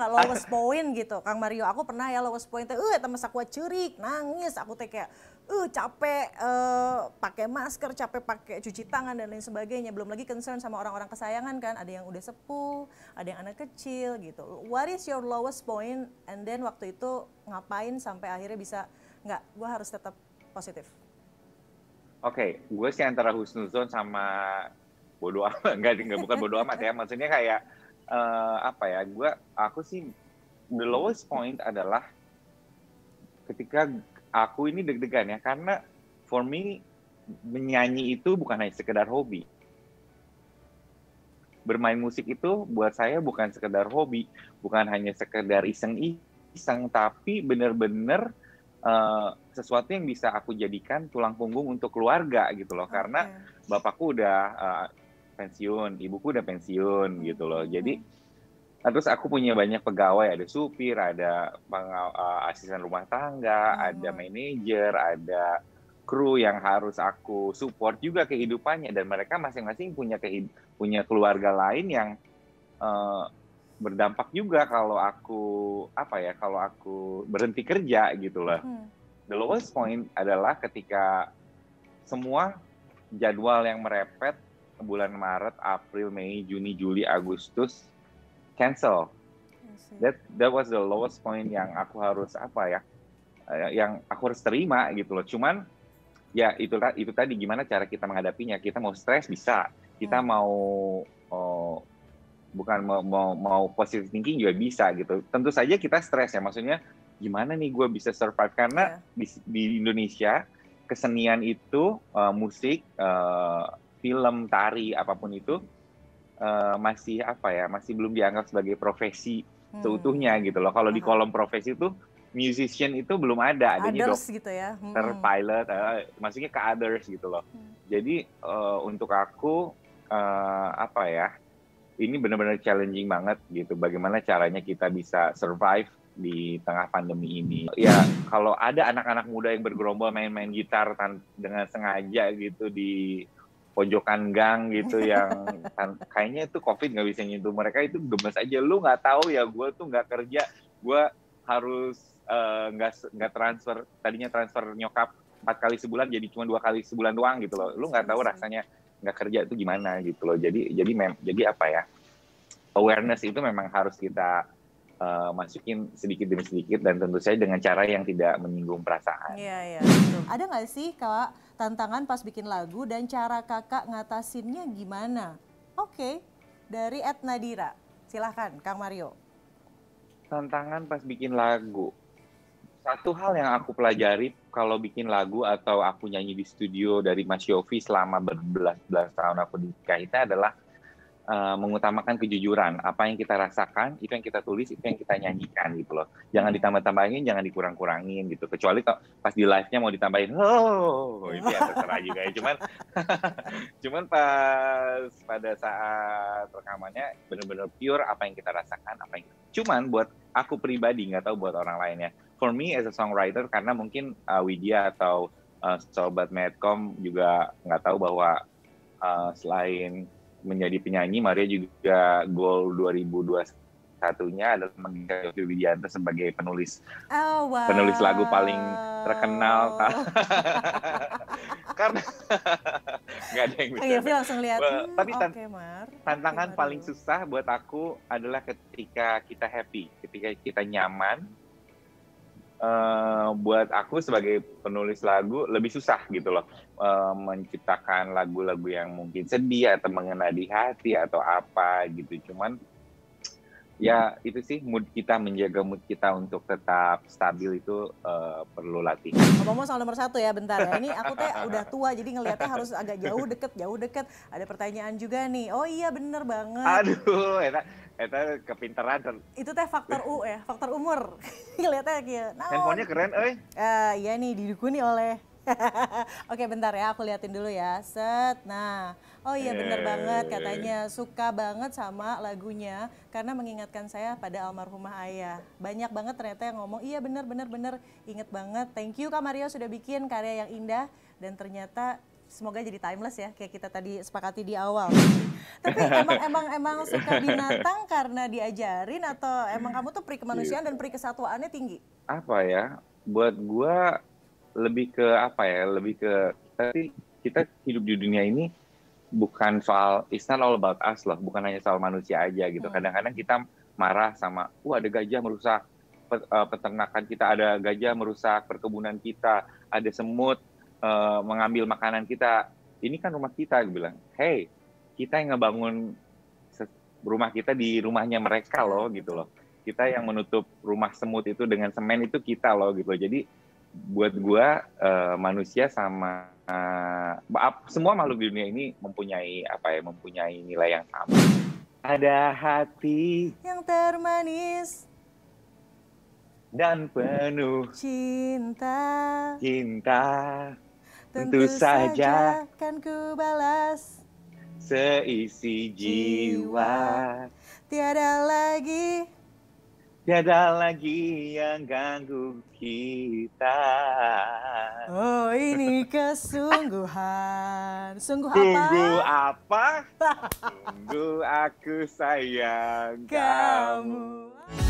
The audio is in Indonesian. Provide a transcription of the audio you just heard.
nggak lowest point gitu Kang Mario aku pernah ya lowest point eh eh temen aku curik nangis aku teh kayak eh capek uh, pakai masker capek pakai cuci tangan dan lain sebagainya belum lagi concern sama orang-orang kesayangan kan ada yang udah sepuh ada yang anak kecil gitu what is your lowest point and then waktu itu ngapain sampai akhirnya bisa nggak gue harus tetap positif Oke, okay, gue sih antara husnuzon sama bodoh amat enggak enggak bukan bodoh amat ya maksudnya kayak uh, apa ya gue aku sih the lowest point adalah ketika aku ini deg-degan ya karena for me menyanyi itu bukan hanya sekedar hobi bermain musik itu buat saya bukan sekedar hobi, bukan hanya sekedar iseng-iseng, tapi benar-benar uh, eh, sesuatu yang bisa aku jadikan tulang punggung untuk keluarga gitu loh. Okay. Karena bapakku udah uh, pensiun, ibuku udah pensiun gitu loh. Hmm. Jadi nah, terus aku punya banyak pegawai, ada supir, ada pengaw, uh, asisten rumah tangga, hmm. ada manajer, ada kru yang harus aku support juga kehidupannya dan mereka masing-masing punya kehid punya keluarga lain yang uh, berdampak juga kalau aku apa ya kalau aku berhenti kerja gitu loh. Hmm. The lowest point adalah ketika semua jadwal yang merepet bulan Maret, April, Mei, Juni, Juli, Agustus cancel. That that was the lowest point yang aku harus apa ya? Eh, yang aku harus terima gitu loh. Cuman ya itu itu tadi gimana cara kita menghadapinya. Kita mau stres bisa, kita hmm. mau oh, bukan mau, mau mau positive thinking juga bisa gitu. Tentu saja kita stres ya. Maksudnya gimana nih gue bisa survive karena yeah. di, di Indonesia kesenian itu uh, musik uh, film, tari, apapun itu uh, masih apa ya, masih belum dianggap sebagai profesi hmm. seutuhnya gitu loh. Kalau hmm. di kolom profesi itu musician itu belum ada, ada others, dok gitu ya. hmm. pilot, uh, maksudnya ke others gitu loh. Hmm. Jadi uh, untuk aku uh, apa ya, ini benar-benar challenging banget gitu. Bagaimana caranya kita bisa survive di tengah pandemi ini. Ya, kalau ada anak-anak muda yang bergerombol main-main gitar dengan sengaja gitu di pojokan gang gitu yang kan, kayaknya itu covid nggak bisa nyentuh mereka itu gemes aja lu nggak tahu ya gue tuh nggak kerja gue harus eh, nggak uh, nggak transfer tadinya transfer nyokap empat kali sebulan jadi cuma dua kali sebulan doang gitu loh lu nggak tahu rasanya nggak kerja itu gimana gitu loh jadi jadi mem jadi apa ya awareness itu memang harus kita uh, masukin sedikit demi sedikit dan tentu saja dengan cara yang tidak menyinggung perasaan. Iya, iya. Hmm. Ada nggak sih kak tantangan pas bikin lagu dan cara kakak ngatasinnya gimana? Oke, okay. dari Ed Nadira. Silahkan, Kang Mario. Tantangan pas bikin lagu. Satu hal yang aku pelajari kalau bikin lagu atau aku nyanyi di studio dari Mas Yofi selama berbelas-belas tahun aku di Kahita adalah uh, mengutamakan kejujuran. Apa yang kita rasakan, itu yang kita tulis, itu yang kita nyanyikan gitu loh. Jangan ditambah-tambahin, jangan dikurang-kurangin gitu. Kecuali kok pas di live-nya mau ditambahin, oh, itu ya terserah juga ya. Cuman, cuman pas pada saat rekamannya benar-benar pure apa yang kita rasakan, apa yang cuman buat aku pribadi nggak tahu buat orang lainnya. For me as a songwriter, karena mungkin uh, Widya atau uh, sobat Medcom juga nggak tahu bahwa uh, selain menjadi penyanyi, Maria juga goal 2021 satunya adalah mengingat Yovie Widianto sebagai penulis oh, wow. penulis lagu paling terkenal karena nggak ada yang oh, iya, bisa. Yovie langsung lihat. Well, hmm, tapi tan okay, Mar. tantangan okay, paling susah buat aku adalah ketika kita happy, ketika kita nyaman, uh, buat aku sebagai penulis lagu lebih susah gitu loh uh, menciptakan lagu-lagu yang mungkin sedih atau mengena di hati atau apa gitu cuman ya itu sih mood kita menjaga mood kita untuk tetap stabil itu uh, perlu latihan. Ngomong ngomong soal nomor satu ya bentar ya. Ini aku teh udah tua jadi ngelihatnya harus agak jauh deket jauh deket. Ada pertanyaan juga nih. Oh iya bener banget. Aduh, enak. Itu kepintaran. Itu teh faktor U ya, faktor umur. ngelihatnya kayak. Nah, Handphonenya keren, eh. Uh, iya nih didukuni oleh Oke bentar ya, aku liatin dulu ya. Set, nah. Oh iya bener banget eh. katanya. Suka banget sama lagunya karena mengingatkan saya pada almarhumah ayah. Banyak banget ternyata yang ngomong, iya bener, bener, bener. Ingat banget. Thank you Kak Mario sudah bikin karya yang indah. Dan ternyata semoga jadi timeless ya kayak kita tadi sepakati di awal. Tapi emang emang emang suka binatang karena diajarin atau emang kamu tuh pri kemanusiaan iya. dan pri kesatuannya tinggi? Apa ya? Buat gue lebih ke apa ya lebih ke tapi kita hidup di dunia ini bukan soal it's not all about us loh bukan hanya soal manusia aja gitu hmm. kadang-kadang kita marah sama uh ada gajah merusak eh, peternakan kita ada gajah merusak perkebunan kita ada semut uh, mengambil makanan kita ini kan rumah kita gue bilang hey kita yang ngebangun rumah kita di rumahnya mereka loh gitu loh kita yang menutup rumah semut itu dengan semen itu kita loh gitu loh. jadi buat gua uh, manusia sama uh, semua makhluk di dunia ini mempunyai apa ya mempunyai nilai yang sama ada hati yang termanis dan penuh cinta cinta tentu, tentu saja kan ku balas seisi jiwa tiada lagi Tiada lagi yang ganggu kita. Oh, ini kesungguhan. Sungguh apa? Sungguh apa? Sungguh aku sayang kamu. kamu.